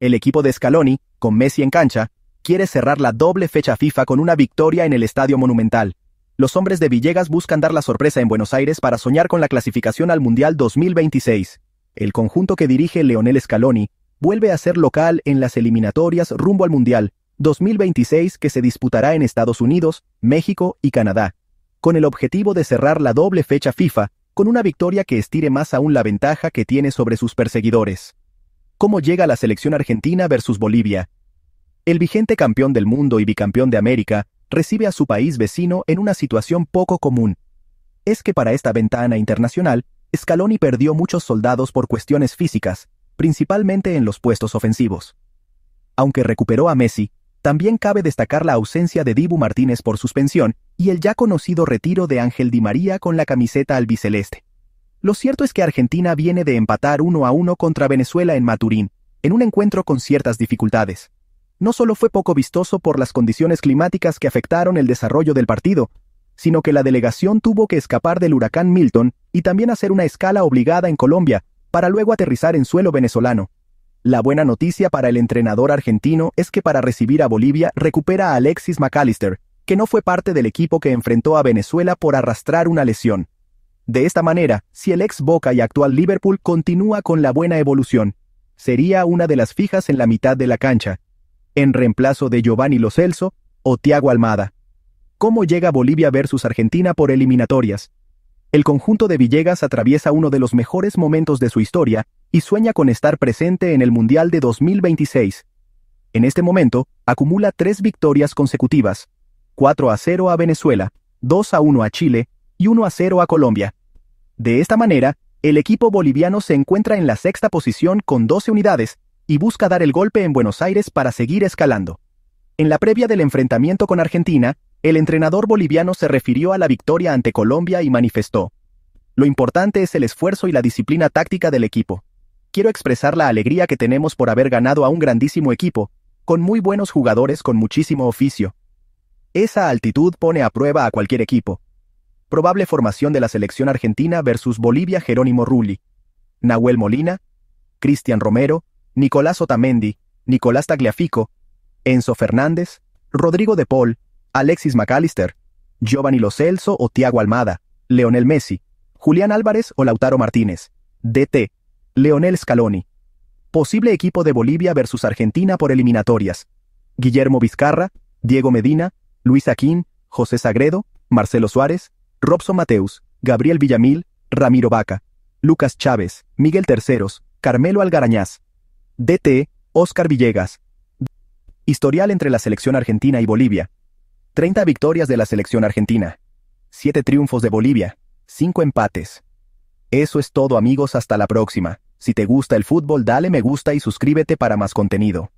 El equipo de Scaloni, con Messi en cancha, quiere cerrar la doble fecha FIFA con una victoria en el Estadio Monumental. Los hombres de Villegas buscan dar la sorpresa en Buenos Aires para soñar con la clasificación al Mundial 2026. El conjunto que dirige Leonel Scaloni vuelve a ser local en las eliminatorias rumbo al Mundial 2026 que se disputará en Estados Unidos, México y Canadá, con el objetivo de cerrar la doble fecha FIFA con una victoria que estire más aún la ventaja que tiene sobre sus perseguidores cómo llega la selección argentina versus Bolivia. El vigente campeón del mundo y bicampeón de América recibe a su país vecino en una situación poco común. Es que para esta ventana internacional, Scaloni perdió muchos soldados por cuestiones físicas, principalmente en los puestos ofensivos. Aunque recuperó a Messi, también cabe destacar la ausencia de Dibu Martínez por suspensión y el ya conocido retiro de Ángel Di María con la camiseta albiceleste. Lo cierto es que Argentina viene de empatar uno a uno contra Venezuela en Maturín, en un encuentro con ciertas dificultades. No solo fue poco vistoso por las condiciones climáticas que afectaron el desarrollo del partido, sino que la delegación tuvo que escapar del huracán Milton y también hacer una escala obligada en Colombia, para luego aterrizar en suelo venezolano. La buena noticia para el entrenador argentino es que para recibir a Bolivia recupera a Alexis McAllister, que no fue parte del equipo que enfrentó a Venezuela por arrastrar una lesión. De esta manera, si el ex Boca y actual Liverpool continúa con la buena evolución, sería una de las fijas en la mitad de la cancha, en reemplazo de Giovanni Lo Celso o Tiago Almada. ¿Cómo llega Bolivia versus Argentina por eliminatorias? El conjunto de Villegas atraviesa uno de los mejores momentos de su historia y sueña con estar presente en el Mundial de 2026. En este momento, acumula tres victorias consecutivas, 4 a 0 a Venezuela, 2 a 1 a Chile y 1 a 0 a Colombia. De esta manera, el equipo boliviano se encuentra en la sexta posición con 12 unidades y busca dar el golpe en Buenos Aires para seguir escalando. En la previa del enfrentamiento con Argentina, el entrenador boliviano se refirió a la victoria ante Colombia y manifestó, Lo importante es el esfuerzo y la disciplina táctica del equipo. Quiero expresar la alegría que tenemos por haber ganado a un grandísimo equipo, con muy buenos jugadores con muchísimo oficio. Esa altitud pone a prueba a cualquier equipo, Probable formación de la selección argentina versus Bolivia Jerónimo Rulli. Nahuel Molina, Cristian Romero, Nicolás Otamendi, Nicolás Tagliafico, Enzo Fernández, Rodrigo de Paul, Alexis McAllister, Giovanni Lo Celso o Tiago Almada, Leonel Messi, Julián Álvarez o Lautaro Martínez, DT, Leonel Scaloni. Posible equipo de Bolivia versus Argentina por eliminatorias. Guillermo Vizcarra, Diego Medina, Luis Aquín, José Sagredo, Marcelo Suárez, Robson Mateus, Gabriel Villamil, Ramiro Vaca, Lucas Chávez, Miguel Terceros, Carmelo Algarañaz, DT, Oscar Villegas. Historial entre la selección argentina y Bolivia. 30 victorias de la selección argentina. 7 triunfos de Bolivia. 5 empates. Eso es todo amigos, hasta la próxima. Si te gusta el fútbol dale me gusta y suscríbete para más contenido.